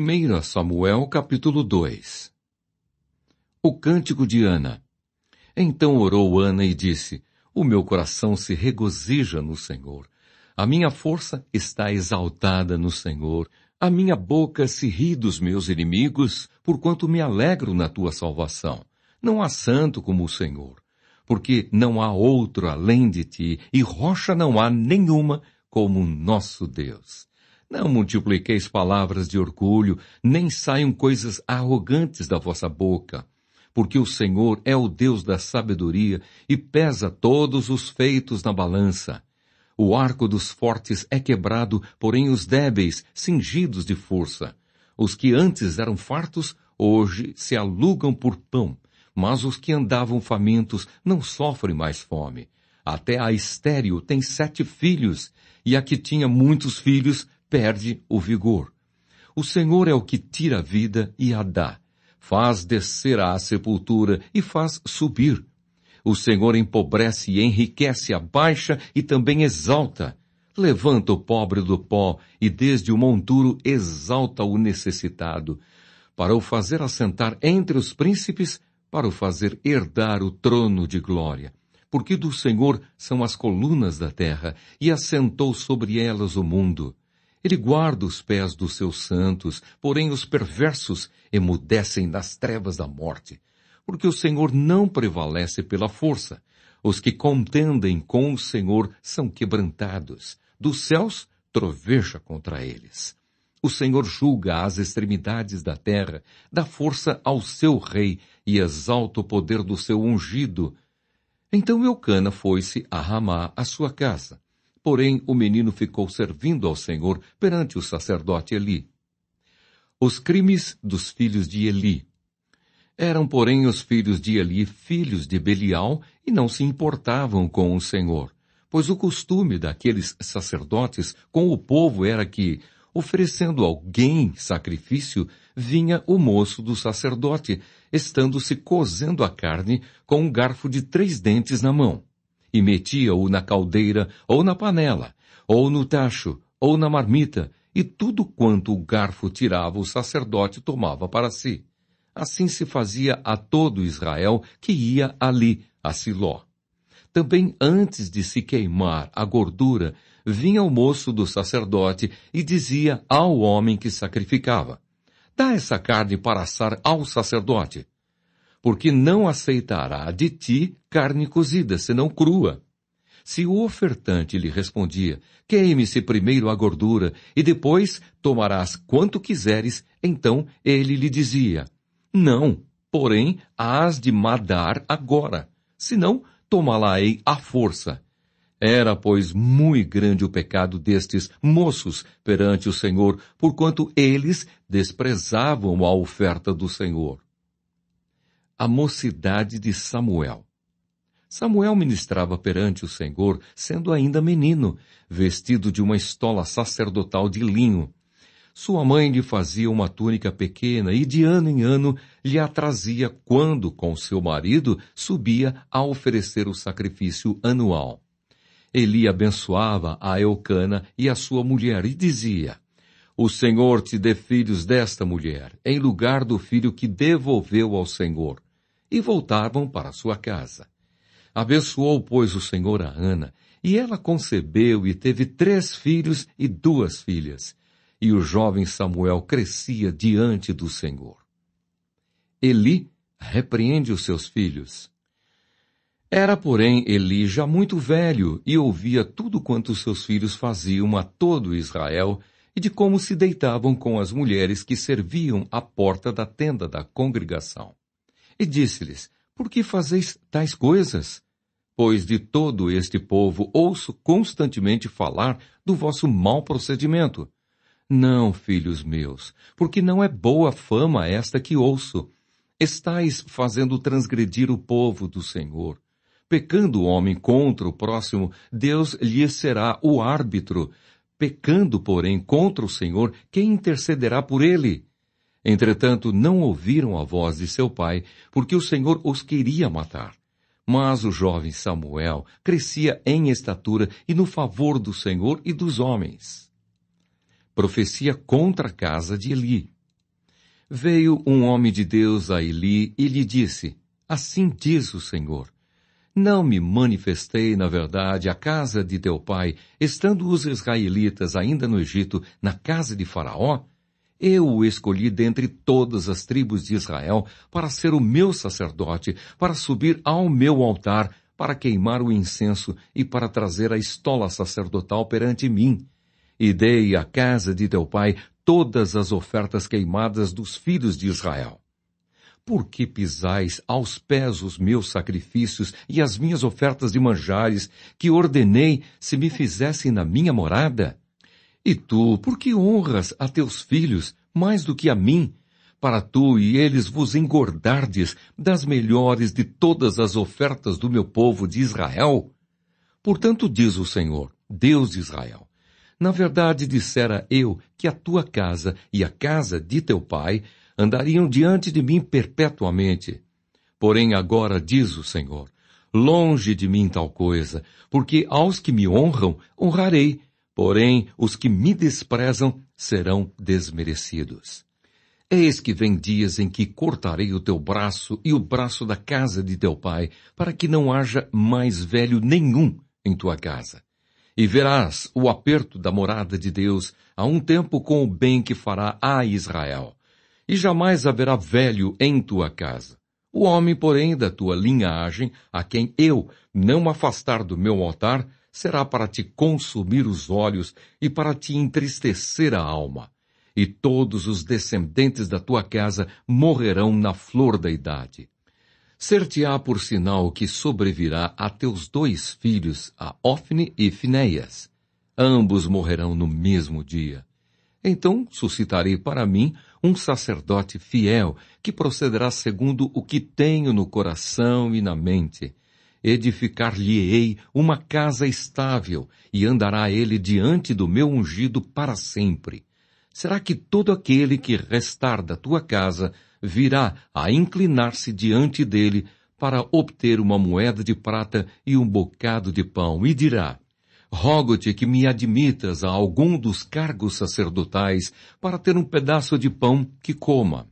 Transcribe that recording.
1 Samuel capítulo 2 O cântico de Ana. Então orou Ana e disse: O meu coração se regozija no Senhor. A minha força está exaltada no Senhor. A minha boca se ri dos meus inimigos, porquanto me alegro na tua salvação. Não há santo como o Senhor, porque não há outro além de ti, e rocha não há nenhuma como o nosso Deus. Não multipliqueis palavras de orgulho, nem saiam coisas arrogantes da vossa boca. Porque o Senhor é o Deus da sabedoria e pesa todos os feitos na balança. O arco dos fortes é quebrado, porém os débeis, cingidos de força. Os que antes eram fartos, hoje se alugam por pão, mas os que andavam famintos não sofrem mais fome. Até a estéreo tem sete filhos, e a que tinha muitos filhos perde o vigor. O Senhor é o que tira a vida e a dá, faz descer à sepultura e faz subir. O Senhor empobrece e enriquece, abaixa e também exalta. Levanta o pobre do pó e desde o monturo exalta o necessitado, para o fazer assentar entre os príncipes, para o fazer herdar o trono de glória. Porque do Senhor são as colunas da terra, e assentou sobre elas o mundo. Ele guarda os pés dos seus santos, porém os perversos emudecem nas trevas da morte. Porque o Senhor não prevalece pela força. Os que contendem com o Senhor são quebrantados. Dos céus troveja contra eles. O Senhor julga as extremidades da terra, dá força ao seu rei e exalta o poder do seu ungido. Então Eucana foi-se a Ramá, a sua casa. Porém, o menino ficou servindo ao Senhor perante o sacerdote Eli. Os crimes dos filhos de Eli. Eram, porém, os filhos de Eli filhos de Belial e não se importavam com o Senhor, pois o costume daqueles sacerdotes com o povo era que, oferecendo alguém sacrifício, vinha o moço do sacerdote, estando-se cozendo a carne com um garfo de três dentes na mão e metia-o na caldeira, ou na panela, ou no tacho, ou na marmita, e tudo quanto o garfo tirava o sacerdote tomava para si. Assim se fazia a todo Israel que ia ali, a Siló. Também antes de se queimar a gordura, vinha o moço do sacerdote e dizia ao homem que sacrificava, dá essa carne para assar ao sacerdote porque não aceitará de ti carne cozida, senão crua. Se o ofertante lhe respondia, queime-se primeiro a gordura, e depois tomarás quanto quiseres, então ele lhe dizia, não, porém, hás de madar agora, senão tomá-la-ei à força. Era, pois, muito grande o pecado destes moços perante o Senhor, porquanto eles desprezavam a oferta do Senhor a mocidade de Samuel. Samuel ministrava perante o Senhor, sendo ainda menino, vestido de uma estola sacerdotal de linho. Sua mãe lhe fazia uma túnica pequena e de ano em ano lhe a trazia quando, com seu marido, subia a oferecer o sacrifício anual. Eli abençoava a Eucana e a sua mulher e dizia, O Senhor te dê filhos desta mulher, em lugar do filho que devolveu ao Senhor e voltavam para sua casa. Abençoou, pois, o Senhor a Ana, e ela concebeu e teve três filhos e duas filhas. E o jovem Samuel crescia diante do Senhor. Eli repreende os seus filhos. Era, porém, Eli já muito velho e ouvia tudo quanto seus filhos faziam a todo Israel e de como se deitavam com as mulheres que serviam à porta da tenda da congregação e disse-lhes, Por que fazeis tais coisas? Pois de todo este povo ouço constantemente falar do vosso mau procedimento. Não, filhos meus, porque não é boa fama esta que ouço. Estais fazendo transgredir o povo do Senhor. Pecando o homem contra o próximo, Deus lhe será o árbitro. Pecando, porém, contra o Senhor, quem intercederá por ele? Entretanto, não ouviram a voz de seu pai, porque o Senhor os queria matar. Mas o jovem Samuel crescia em estatura e no favor do Senhor e dos homens. Profecia contra a casa de Eli. Veio um homem de Deus a Eli e lhe disse: Assim diz o Senhor: Não me manifestei, na verdade, à casa de teu pai, estando os israelitas ainda no Egito, na casa de Faraó? Eu o escolhi dentre todas as tribos de Israel para ser o meu sacerdote, para subir ao meu altar, para queimar o incenso e para trazer a estola sacerdotal perante mim. E dei à casa de teu pai todas as ofertas queimadas dos filhos de Israel. Por que pisais aos pés os meus sacrifícios e as minhas ofertas de manjares, que ordenei se me fizessem na minha morada? E tu, por que honras a teus filhos mais do que a mim? Para tu e eles vos engordardes das melhores de todas as ofertas do meu povo de Israel? Portanto diz o Senhor, Deus de Israel, na verdade dissera eu que a tua casa e a casa de teu pai andariam diante de mim perpetuamente. Porém agora diz o Senhor, longe de mim tal coisa, porque aos que me honram, honrarei, Porém, os que me desprezam serão desmerecidos. Eis que vem dias em que cortarei o teu braço e o braço da casa de teu pai, para que não haja mais velho nenhum em tua casa. E verás o aperto da morada de Deus a um tempo com o bem que fará a Israel. E jamais haverá velho em tua casa. O homem, porém, da tua linhagem, a quem eu não afastar do meu altar, será para te consumir os olhos e para te entristecer a alma. E todos os descendentes da tua casa morrerão na flor da idade. Ser-te-á por sinal que sobrevirá a teus dois filhos, a Ofne e Finéias. Ambos morrerão no mesmo dia. Então suscitarei para mim um sacerdote fiel, que procederá segundo o que tenho no coração e na mente edificar-lhe-ei uma casa estável, e andará ele diante do meu ungido para sempre. Será que todo aquele que restar da tua casa virá a inclinar-se diante dele para obter uma moeda de prata e um bocado de pão, e dirá, Rogo-te que me admitas a algum dos cargos sacerdotais para ter um pedaço de pão que coma.